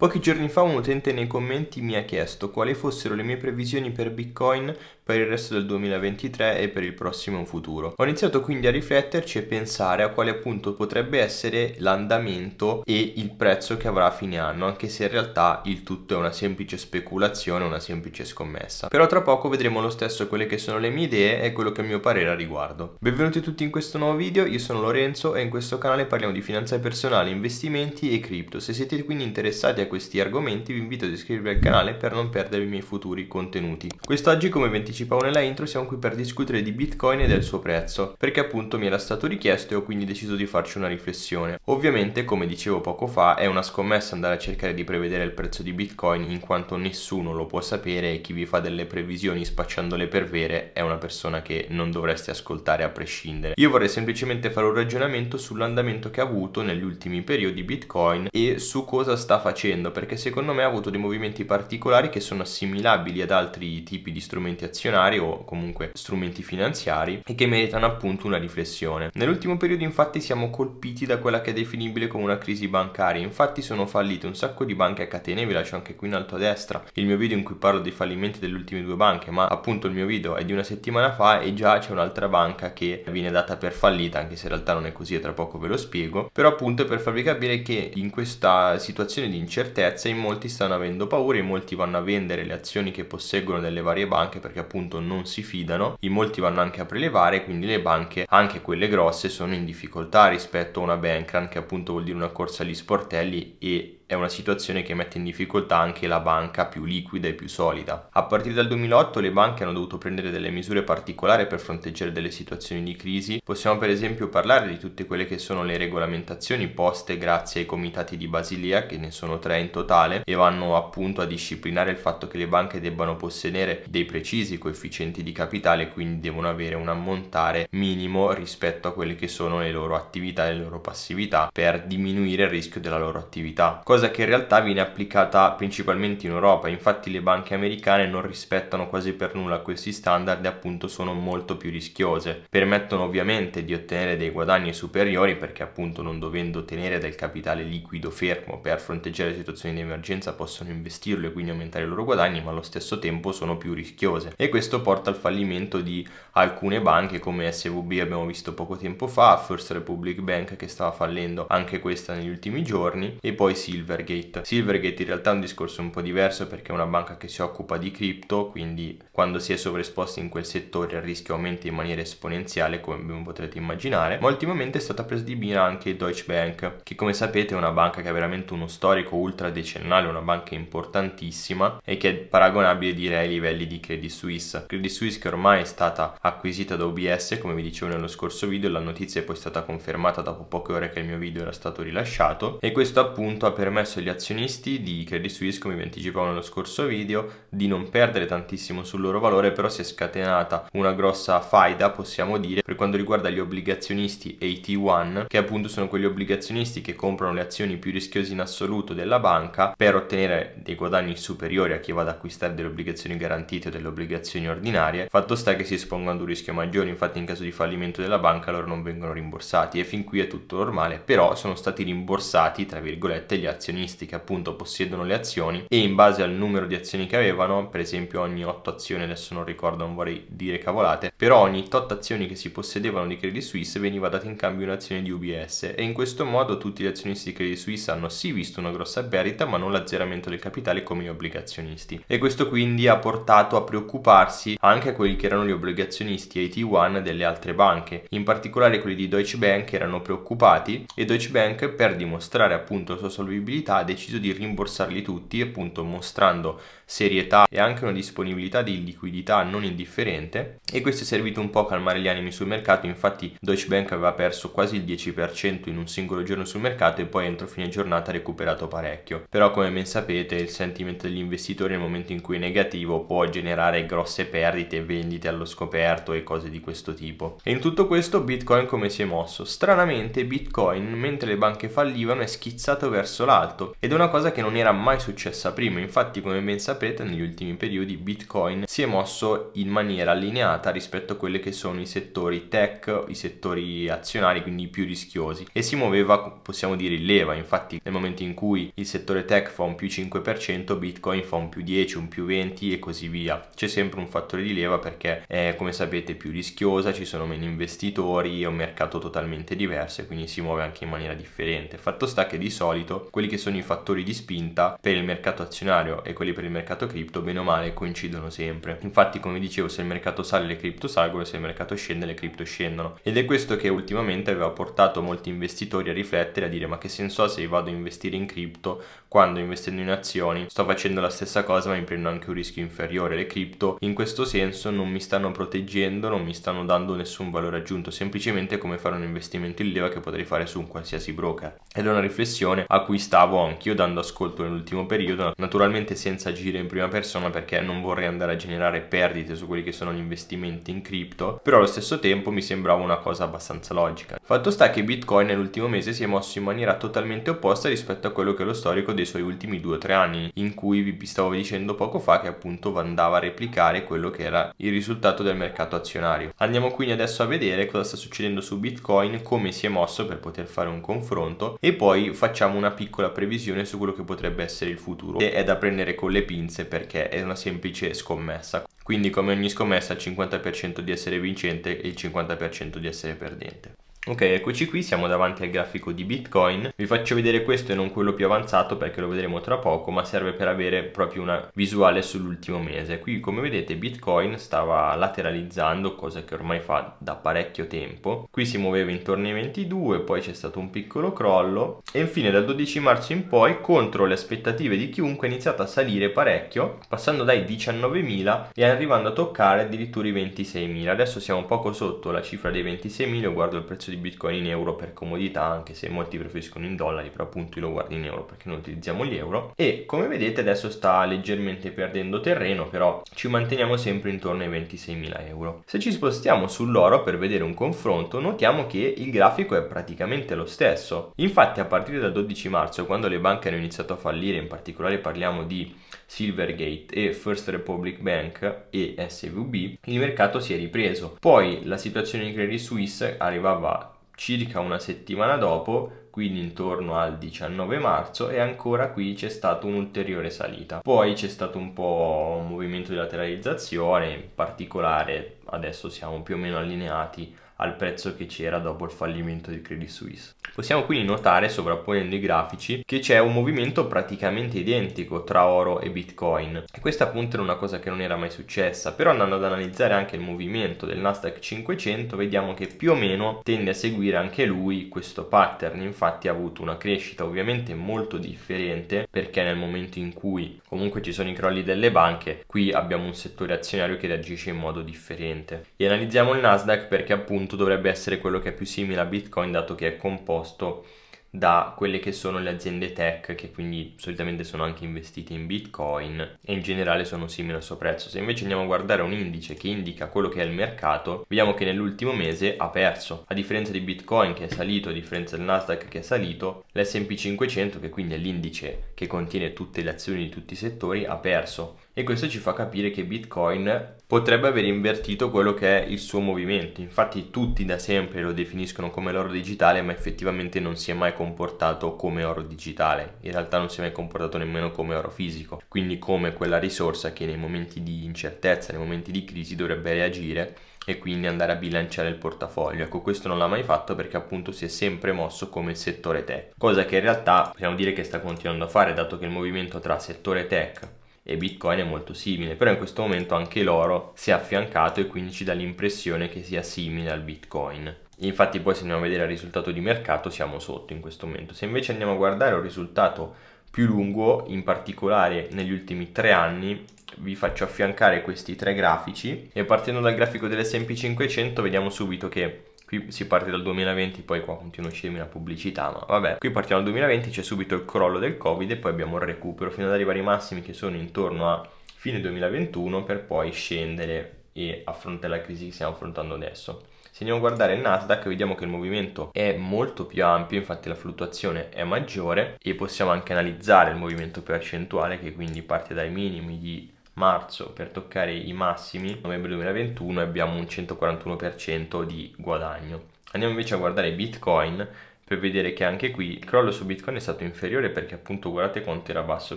Pochi giorni fa un utente nei commenti mi ha chiesto quali fossero le mie previsioni per Bitcoin per il resto del 2023 e per il prossimo futuro. Ho iniziato quindi a rifletterci e pensare a quale appunto potrebbe essere l'andamento e il prezzo che avrà a fine anno, anche se in realtà il tutto è una semplice speculazione, una semplice scommessa. Però tra poco vedremo lo stesso quelle che sono le mie idee e quello che è il mio parere a riguardo. Benvenuti tutti in questo nuovo video, io sono Lorenzo e in questo canale parliamo di finanza personale, investimenti e cripto. Se siete quindi interessati a questi argomenti vi invito ad iscrivervi al canale per non perdervi i miei futuri contenuti. Quest'oggi come vi anticipavo nella intro siamo qui per discutere di Bitcoin e del suo prezzo perché appunto mi era stato richiesto e ho quindi deciso di farci una riflessione. Ovviamente come dicevo poco fa è una scommessa andare a cercare di prevedere il prezzo di Bitcoin in quanto nessuno lo può sapere e chi vi fa delle previsioni spacciandole per vere è una persona che non dovreste ascoltare a prescindere. Io vorrei semplicemente fare un ragionamento sull'andamento che ha avuto negli ultimi periodi Bitcoin e su cosa sta facendo Nintendo perché secondo me ha avuto dei movimenti particolari che sono assimilabili ad altri tipi di strumenti azionari o comunque strumenti finanziari e che meritano appunto una riflessione. Nell'ultimo periodo infatti siamo colpiti da quella che è definibile come una crisi bancaria, infatti sono fallite un sacco di banche a catene, vi lascio anche qui in alto a destra il mio video in cui parlo dei fallimenti delle ultime due banche, ma appunto il mio video è di una settimana fa e già c'è un'altra banca che viene data per fallita, anche se in realtà non è così e tra poco ve lo spiego, però appunto è per farvi capire che in questa situazione di incertezza incertezza in molti stanno avendo paura, in molti vanno a vendere le azioni che posseggono delle varie banche perché appunto non si fidano, in molti vanno anche a prelevare, quindi le banche, anche quelle grosse, sono in difficoltà rispetto a una bank run che appunto vuol dire una corsa agli sportelli e è una situazione che mette in difficoltà anche la banca più liquida e più solida. A partire dal 2008 le banche hanno dovuto prendere delle misure particolari per fronteggiare delle situazioni di crisi. Possiamo per esempio parlare di tutte quelle che sono le regolamentazioni poste grazie ai comitati di Basilea, che ne sono tre in totale, e vanno appunto a disciplinare il fatto che le banche debbano possedere dei precisi coefficienti di capitale, quindi devono avere un ammontare minimo rispetto a quelle che sono le loro attività e le loro passività per diminuire il rischio della loro attività. Cosa cosa che in realtà viene applicata principalmente in Europa, infatti le banche americane non rispettano quasi per nulla questi standard e appunto sono molto più rischiose, permettono ovviamente di ottenere dei guadagni superiori perché appunto non dovendo tenere del capitale liquido fermo per fronteggiare situazioni di emergenza possono investirlo e quindi aumentare i loro guadagni ma allo stesso tempo sono più rischiose e questo porta al fallimento di alcune banche come SVB abbiamo visto poco tempo fa, First Republic Bank che stava fallendo anche questa negli ultimi giorni e poi Silver Silvergate. Silvergate in realtà è un discorso un po' diverso perché è una banca che si occupa di cripto, quindi quando si è sovraesposti in quel settore il rischio aumenta in maniera esponenziale come potrete immaginare, ma ultimamente è stata presa di mira anche Deutsche Bank, che come sapete è una banca che ha veramente uno storico ultra decennale, una banca importantissima e che è paragonabile direi ai livelli di Credit Suisse. Credit Suisse che ormai è stata acquisita da OBS, come vi dicevo nello scorso video, la notizia è poi stata confermata dopo poche ore che il mio video era stato rilasciato e questo appunto ha permesso permesso agli azionisti di Credit Suisse, come vi anticipavo nello scorso video, di non perdere tantissimo sul loro valore, però si è scatenata una grossa faida, possiamo dire, per quanto riguarda gli obbligazionisti AT1, che appunto sono quegli obbligazionisti che comprano le azioni più rischiose in assoluto della banca per ottenere dei guadagni superiori a chi va ad acquistare delle obbligazioni garantite o delle obbligazioni ordinarie. Fatto sta che si espongono ad un rischio maggiore, infatti in caso di fallimento della banca loro non vengono rimborsati e fin qui è tutto normale, però sono stati rimborsati, tra virgolette, gli azionisti azionisti che appunto possiedono le azioni e in base al numero di azioni che avevano, per esempio ogni 8 azioni, adesso non ricordo, non vorrei dire cavolate, però ogni 8 azioni che si possedevano di Credit Suisse veniva data in cambio un'azione di UBS e in questo modo tutti gli azionisti di Credit Suisse hanno sì visto una grossa perdita ma non l'azzeramento del capitale come gli obbligazionisti e questo quindi ha portato a preoccuparsi anche a quelli che erano gli obbligazionisti AT1 delle altre banche, in particolare quelli di Deutsche Bank erano preoccupati e Deutsche Bank per dimostrare appunto la sua solvibilità disponibilità ha deciso di rimborsarli tutti appunto mostrando serietà e anche una disponibilità di liquidità non indifferente e questo è servito un po' a calmare gli animi sul mercato, infatti Deutsche Bank aveva perso quasi il 10% in un singolo giorno sul mercato e poi entro fine giornata ha recuperato parecchio. Però come ben sapete il sentimento degli investitori nel momento in cui è negativo può generare grosse perdite, vendite allo scoperto e cose di questo tipo. E in tutto questo Bitcoin come si è mosso? Stranamente Bitcoin mentre le banche fallivano è schizzato verso l'alto ed è una cosa che non era mai successa prima, infatti come ben sapete sapete negli ultimi periodi Bitcoin si è mosso in maniera allineata rispetto a quelli che sono i settori tech, i settori azionari, quindi i più rischiosi e si muoveva possiamo dire in leva, infatti nel momento in cui il settore tech fa un più 5%, Bitcoin fa un più 10, un più 20 e così via. C'è sempre un fattore di leva perché è come sapete più rischiosa, ci sono meno investitori, è un mercato totalmente diverso e quindi si muove anche in maniera differente. Fatto sta che di solito quelli che sono i fattori di spinta per il mercato azionario e quelli per il mercato mercato cripto bene o male coincidono sempre. Infatti come dicevo se il mercato sale le cripto salgono se il mercato scende le cripto scendono. Ed è questo che ultimamente aveva portato molti investitori a riflettere a dire ma che senso ha se vado a investire in cripto quando investendo in azioni sto facendo la stessa cosa ma mi prendo anche un rischio inferiore. Le cripto in questo senso non mi stanno proteggendo, non mi stanno dando nessun valore aggiunto, semplicemente come fare un investimento in leva che potrei fare su un qualsiasi broker. Ed è una riflessione a cui stavo anch'io dando ascolto nell'ultimo periodo, naturalmente senza agire video in prima persona perché non vorrei andare a generare perdite su quelli che sono gli investimenti in cripto, però allo stesso tempo mi sembrava una cosa abbastanza logica. Fatto sta che Bitcoin nell'ultimo mese si è mosso in maniera totalmente opposta rispetto a quello che è lo storico dei suoi ultimi 2-3 anni, in cui vi stavo dicendo poco fa che appunto andava a replicare quello che era il risultato del mercato azionario. Andiamo quindi adesso a vedere cosa sta succedendo su Bitcoin, come si è mosso per poter fare un confronto e poi facciamo una piccola previsione su quello che potrebbe essere il futuro. E è da prendere con le pinze vinse perché è una semplice scommessa. Quindi come ogni scommessa il 50% di essere vincente e il 50% di essere perdente. Ok, eccoci qui, siamo davanti al grafico di Bitcoin. Vi faccio vedere questo e non quello più avanzato perché lo vedremo tra poco, ma serve per avere proprio una visuale sull'ultimo mese. Qui, come vedete, Bitcoin stava lateralizzando, cosa che ormai fa da parecchio tempo. Qui si muoveva intorno ai 22, poi c'è stato un piccolo crollo e infine dal 12 marzo in poi, contro le aspettative di chiunque, è iniziato a salire parecchio, passando dai 19.000 e arrivando a toccare addirittura i 26.000. Adesso siamo poco sotto la cifra dei 26.000, guardo il prezzo di bitcoin in euro per comodità anche se molti preferiscono in dollari però appunto io lo guardo in euro perché noi utilizziamo gli euro e come vedete adesso sta leggermente perdendo terreno però ci manteniamo sempre intorno ai 26.000 euro se ci spostiamo sull'oro per vedere un confronto notiamo che il grafico è praticamente lo stesso infatti a partire dal 12 marzo quando le banche hanno iniziato a fallire in particolare parliamo di Silvergate e First Republic Bank e SVB, il mercato si è ripreso. Poi la situazione di Credit Suisse arrivava circa una settimana dopo quindi intorno al 19 marzo e ancora qui c'è stata un'ulteriore salita. Poi c'è stato un po' un movimento di lateralizzazione, in particolare adesso siamo più o meno allineati al prezzo che c'era dopo il fallimento di Credit Suisse. Possiamo quindi notare, sovrapponendo i grafici, che c'è un movimento praticamente identico tra oro e bitcoin. E questa appunto era una cosa che non era mai successa, però andando ad analizzare anche il movimento del Nasdaq 500 vediamo che più o meno tende a seguire anche lui questo pattern, infatti ha avuto una crescita ovviamente molto differente perché nel momento in cui comunque ci sono i crolli delle banche, qui abbiamo un settore azionario che reagisce in modo differente. E analizziamo il Nasdaq perché appunto appunto dovrebbe essere quello che è più simile a Bitcoin dato che è composto da quelle che sono le aziende tech che quindi solitamente sono anche investite in Bitcoin e in generale sono simili al suo prezzo. Se invece andiamo a guardare un indice che indica quello che è il mercato, vediamo che nell'ultimo mese ha perso. A differenza di Bitcoin che è salito, a differenza del Nasdaq che è salito, l'SP 500 che quindi è l'indice che contiene tutte le azioni di tutti i settori ha perso e questo ci fa capire che Bitcoin potrebbe aver invertito quello che è il suo movimento. Infatti tutti da sempre lo definiscono come l'oro digitale, ma effettivamente non si è mai comportato come oro digitale. In realtà non si è mai comportato nemmeno come oro fisico, quindi come quella risorsa che nei momenti di incertezza, nei momenti di crisi dovrebbe reagire e quindi andare a bilanciare il portafoglio. Ecco, questo non l'ha mai fatto perché appunto si è sempre mosso come settore tech, cosa che in realtà possiamo dire che sta continuando a fare, dato che il movimento tra settore tech e Bitcoin è molto simile, però in questo momento anche l'oro si è affiancato e quindi ci dà l'impressione che sia simile al Bitcoin. Infatti poi se andiamo a vedere il risultato di mercato siamo sotto in questo momento. Se invece andiamo a guardare un risultato più lungo, in particolare negli ultimi tre anni, vi faccio affiancare questi tre grafici e partendo dal grafico dell'S&P 500 vediamo subito che Qui si parte dal 2020, poi qua continua a uscirmi la pubblicità, ma vabbè. Qui partiamo dal 2020, c'è subito il crollo del Covid e poi abbiamo il recupero fino ad arrivare ai massimi che sono intorno a fine 2021 per poi scendere e affrontare la crisi che stiamo affrontando adesso. Se andiamo a guardare il Nasdaq vediamo che il movimento è molto più ampio, infatti la fluttuazione è maggiore e possiamo anche analizzare il movimento percentuale che quindi parte dai minimi di marzo per toccare i massimi novembre 2021 abbiamo un 141% di guadagno. Andiamo invece a guardare Bitcoin per vedere che anche qui il crollo su Bitcoin è stato inferiore perché appunto guardate quanto era basso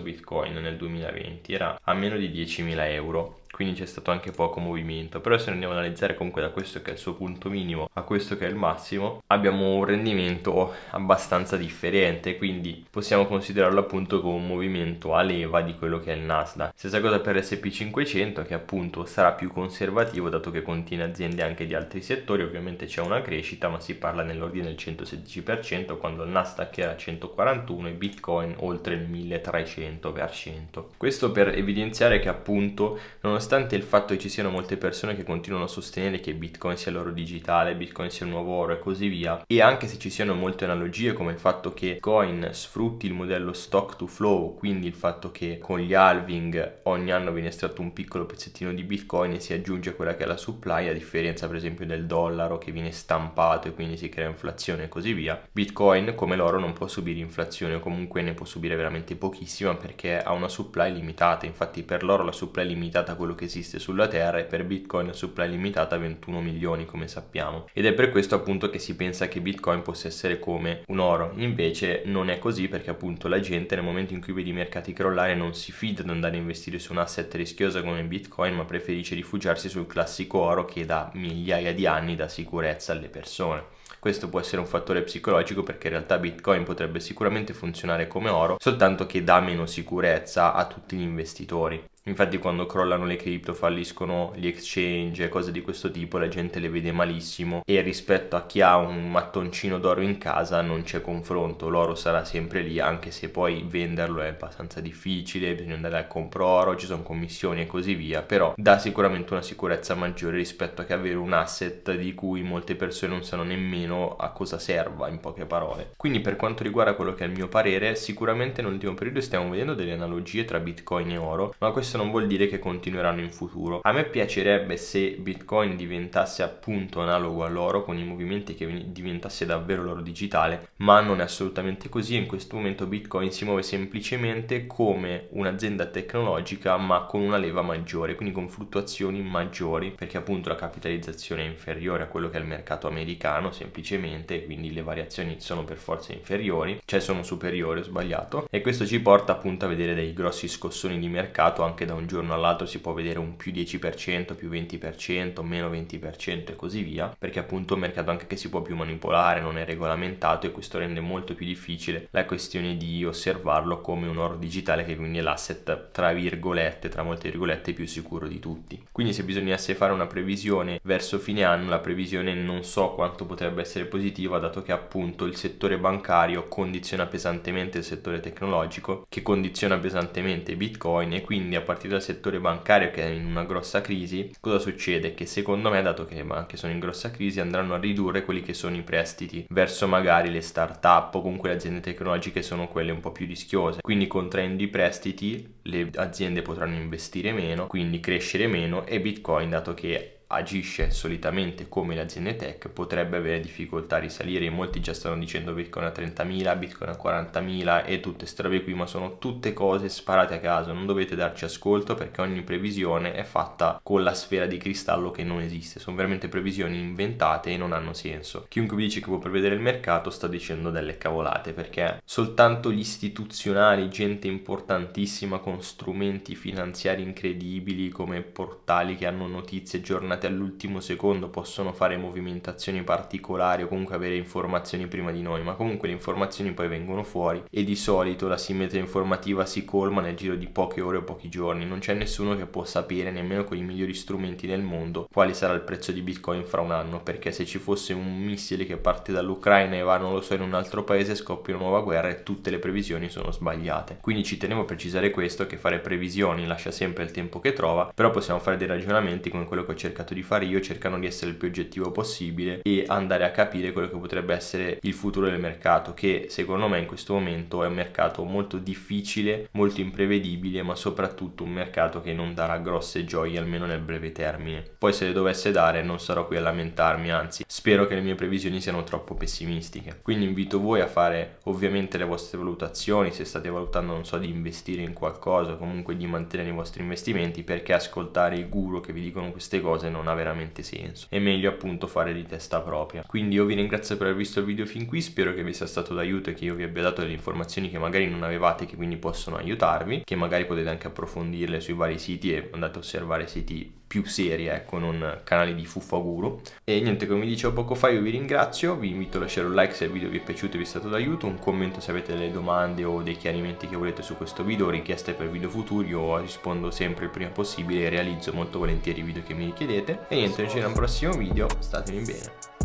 Bitcoin nel 2020, era a meno di 10.000 euro quindi c'è stato anche poco movimento però se andiamo ad analizzare comunque da questo che è il suo punto minimo a questo che è il massimo abbiamo un rendimento abbastanza differente quindi possiamo considerarlo appunto come un movimento a leva di quello che è il Nasdaq stessa cosa per l'SP500 che appunto sarà più conservativo dato che contiene aziende anche di altri settori ovviamente c'è una crescita ma si parla nell'ordine del 116% quando il Nasdaq era 141 e Bitcoin oltre il 1300% questo per evidenziare che appunto nonostante nonostante il fatto che ci siano molte persone che continuano a sostenere che Bitcoin sia l'oro digitale, Bitcoin sia il nuovo oro e così via, e anche se ci siano molte analogie come il fatto che Bitcoin sfrutti il modello stock to flow, quindi il fatto che con gli halving ogni anno viene estratto un piccolo pezzettino di Bitcoin e si aggiunge quella che è la supply, a differenza per esempio del dollaro che viene stampato e quindi si crea inflazione e così via, Bitcoin come l'oro non può subire inflazione o comunque ne può subire veramente pochissima perché ha una supply limitata, infatti per l'oro la supply è limitata a quello solo che esiste sulla Terra e per Bitcoin il supply limitata a 21 milioni come sappiamo. Ed è per questo appunto che si pensa che Bitcoin possa essere come un oro, invece non è così perché appunto la gente nel momento in cui vede i mercati crollare non si fida ad andare a investire su un asset rischioso come Bitcoin ma preferisce rifugiarsi sul classico oro che da migliaia di anni dà sicurezza alle persone. Questo può essere un fattore psicologico perché in realtà Bitcoin potrebbe sicuramente funzionare come oro, soltanto che dà meno sicurezza a tutti gli investitori. Infatti quando crollano le cripto, falliscono gli exchange e cose di questo tipo, la gente le vede malissimo e rispetto a chi ha un mattoncino d'oro in casa non c'è confronto, l'oro sarà sempre lì anche se poi venderlo è abbastanza difficile, bisogna andare a compro oro, ci sono commissioni e così via, però dà sicuramente una sicurezza maggiore rispetto a che avere un asset di cui molte persone non sanno nemmeno a cosa serva in poche parole. Quindi per quanto riguarda quello che è il mio parere, sicuramente nell'ultimo periodo stiamo vedendo delle analogie tra Bitcoin e oro, ma questo questo non vuol dire che continueranno in futuro. A me piacerebbe se Bitcoin diventasse appunto analogo all'oro con i movimenti che diventasse davvero l'oro digitale, ma non è assolutamente così. In questo momento Bitcoin si muove semplicemente come un'azienda tecnologica ma con una leva maggiore, quindi con fluttuazioni maggiori perché appunto la capitalizzazione è inferiore a quello che è il mercato americano semplicemente, quindi le variazioni sono per forza inferiori, cioè sono superiori, ho sbagliato, e questo ci porta appunto a vedere dei grossi scossoni di mercato anche che da un giorno all'altro si può vedere un più 10%, più 20%, meno 20% e così via, perché appunto è un mercato anche che si può più manipolare, non è regolamentato e questo rende molto più difficile la questione di osservarlo come un oro digitale che quindi è l'asset tra virgolette, tra molte virgolette più sicuro di tutti. Quindi se bisognasse fare una previsione verso fine anno, la previsione non so quanto potrebbe essere positiva dato che appunto il settore bancario condiziona pesantemente il settore tecnologico, che condiziona pesantemente Bitcoin e quindi a partito dal settore bancario che è in una grossa crisi, cosa succede? Che secondo me, dato che le banche sono in grossa crisi, andranno a ridurre quelli che sono i prestiti verso magari le start-up o comunque le aziende tecnologiche sono quelle un po' più rischiose. Quindi contraendo i prestiti le aziende potranno investire meno, quindi crescere meno e Bitcoin, dato che agisce solitamente come le aziende tech potrebbe avere difficoltà a risalire. Molti già stanno dicendo Bitcoin a 30.000, Bitcoin a 40.000 e tutte strade qui, ma sono tutte cose sparate a caso. Non dovete darci ascolto perché ogni previsione è fatta con la sfera di cristallo che non esiste. Sono veramente previsioni inventate e non hanno senso. Chiunque vi dice che può prevedere il mercato sta dicendo delle cavolate perché soltanto gli istituzionali, gente importantissima con strumenti finanziari incredibili come portali che hanno notizie giornalistiche arrivati all'ultimo secondo possono fare movimentazioni particolari o comunque avere informazioni prima di noi, ma comunque le informazioni poi vengono fuori e di solito la simmetria informativa si colma nel giro di poche ore o pochi giorni, non c'è nessuno che può sapere nemmeno con i migliori strumenti del mondo quale sarà il prezzo di Bitcoin fra un anno, perché se ci fosse un missile che parte dall'Ucraina e va non lo so in un altro paese scoppia una nuova guerra e tutte le previsioni sono sbagliate. Quindi ci tenevo a precisare questo che fare previsioni lascia sempre il tempo che trova, però possiamo fare dei ragionamenti come quello che ho cercato cercato di fare io cercando di essere il più oggettivo possibile e andare a capire quello che potrebbe essere il futuro del mercato che secondo me in questo momento è un mercato molto difficile, molto imprevedibile ma soprattutto un mercato che non darà grosse gioie almeno nel breve termine. Poi se le dovesse dare non sarò qui a lamentarmi anzi spero che le mie previsioni siano troppo pessimistiche. Quindi invito voi a fare ovviamente le vostre valutazioni se state valutando non so di investire in qualcosa o comunque di mantenere i vostri investimenti perché ascoltare i guru che vi dicono queste cose non ha veramente senso. È meglio appunto fare di testa propria. Quindi io vi ringrazio per aver visto il video fin qui, spero che vi sia stato d'aiuto e che io vi abbia dato delle informazioni che magari non avevate che quindi possono aiutarvi, che magari potete anche approfondirle sui vari siti e andate a osservare siti più seri, ecco, non canali di fuffa guru. E niente, come dicevo poco fa, io vi ringrazio, vi invito a lasciare un like se il video vi è piaciuto e vi è stato d'aiuto, un commento se avete delle domande o dei chiarimenti che volete su questo video, richieste per video futuri, io rispondo sempre il prima possibile e realizzo molto volentieri i video che mi richiedete. E niente, ci vediamo al prossimo video, statemi bene.